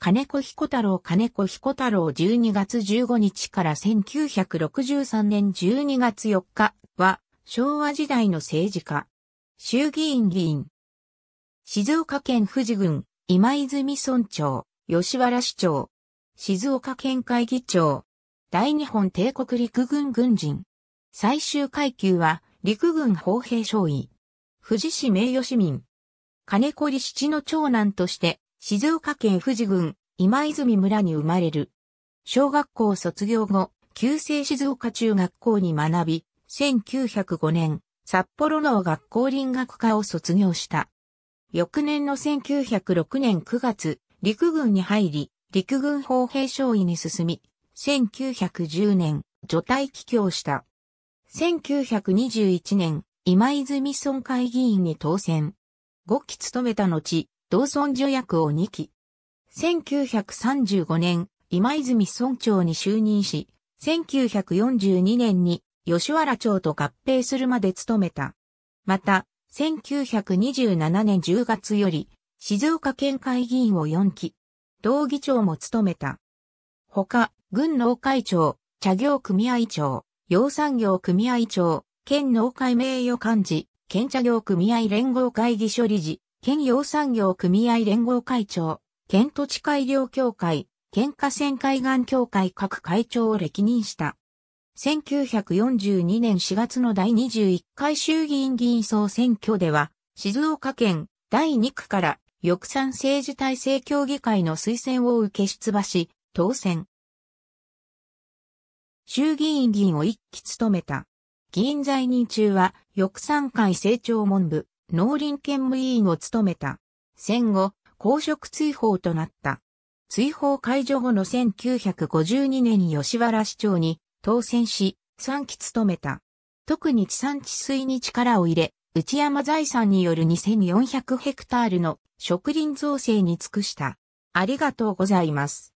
金子彦太郎金子彦太郎12月15日から1963年12月4日は昭和時代の政治家、衆議院議員。静岡県富士郡、今泉村長、吉原市長、静岡県会議長、大日本帝国陸軍軍人。最終階級は陸軍砲兵少尉。富士市名誉市民。金子利七の長男として静岡県富士郡今泉村に生まれる。小学校卒業後、旧制静岡中学校に学び、1905年、札幌の学校林学科を卒業した。翌年の1906年9月、陸軍に入り、陸軍砲兵少尉に進み、1910年、除隊帰郷した。1921年、今泉村会議員に当選。5期務めた後、同村助役を2期。1935年、今泉村長に就任し、1942年に吉原町と合併するまで務めた。また、1927年10月より、静岡県会議員を4期、同議長も務めた。他、軍農会長、茶業組合長、養産業組合長、県農会名誉幹事、県茶業組合連合会議所理事、県養産業組合連合会長、県土地改良協会、県河川海岸協会各会長を歴任した。1942年4月の第21回衆議院議員総選挙では、静岡県第2区から翼賛政治体制協議会の推薦を受け出馬し、当選。衆議院議員を一期務めた。議員在任中は、翼賛会政調文部、農林兼務委員を務めた。戦後、公職追放となった。追放解除後の1952年に吉原市長に当選し、3期務めた。特に地産地水に力を入れ、内山財産による2400ヘクタールの植林造成に尽くした。ありがとうございます。